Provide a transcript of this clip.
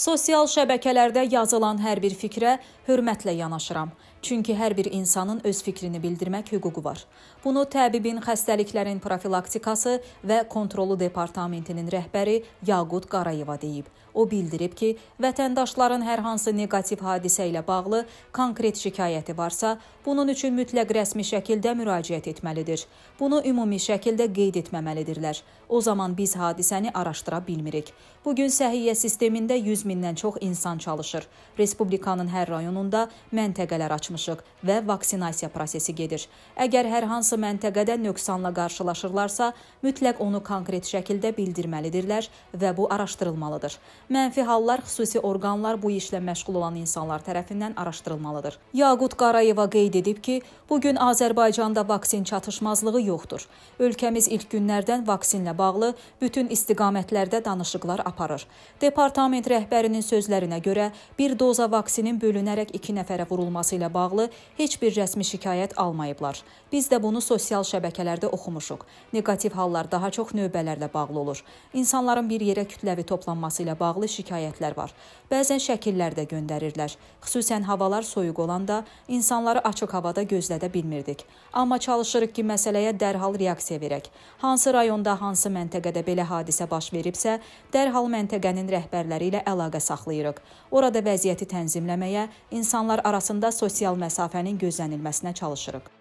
Sosial şəbəkələrdə yazılan hər bir fikrə hörmətlə yanaşıram. Çünki hər bir insanın öz fikrini bildirmək hüququ var. Bunu təbibin xəstəliklərin profilaktikası və kontrolu departamentinin rəhbəri Yaqut Qarayeva deyib. O bildirib ki, vətəndaşların hər hansı neqativ hadisə ilə bağlı konkret şikayəti varsa, bunun üçün mütləq rəsmi şəkildə müraciət etməlidir. Bunu ümumi şəkildə qeyd etməməlidirlər. O zaman biz hadisəni araşdıra bilmirik. Bu gün səhiyyə sistemində 100 mindən çox insan çalışır. Respublikanın hər rayonunda məntəqələr açılır açmışıq və vaksinasiya prosesi gedir. Əgər hər hansı məntəqədə nöqsanla qarşılaşırlarsa, mütləq onu konkret şəkildə bildirməlidirlər və bu araşdırılmalıdır. Mənfi hallar xüsusi orqanlar bu işlə məşğul olan insanlar tərəfindən araşdırılmalıdır. Yaqut Qarayeva qeyd edib ki, bu gün Azərbaycanda vaksin çatışmazlığı yoxdur. Ölkəmiz ilk günlərdən vaksinlə bağlı bütün istiqamətlərdə danışıqlar aparır. Departament rəhbərinin sözlərinə görə bir doza vaksinin bölünərək 2 nəfərə vurulması ilə bağlı bağlı heç bir rəsmi şikayət almayıblar. Biz də bunu sosial şəbəkələrdə oxumuşuq. Neqativ hallar daha çox növbələrlə bağlı olur. İnsanların bir yerə kütləvi toplanması ilə bağlı şikayətlər var. Bəzən şəkillər də göndərirlər. Xüsusən havalar soyuq olanda insanları açıq havada gözlədə bilmirdik. Amma çalışırıq ki, məsələyə dərhal reaksiya verək. Hansı rayonda, hansı məntəqədə belə hadisə baş veribsə, dərhal məntəqənin rəhbərləri ilə əlaqə saxlayırıq. Orada vəziyyəti tənzimləməyə, insanlar arasında sosial sosial məsafənin gözlənilməsinə çalışırıq.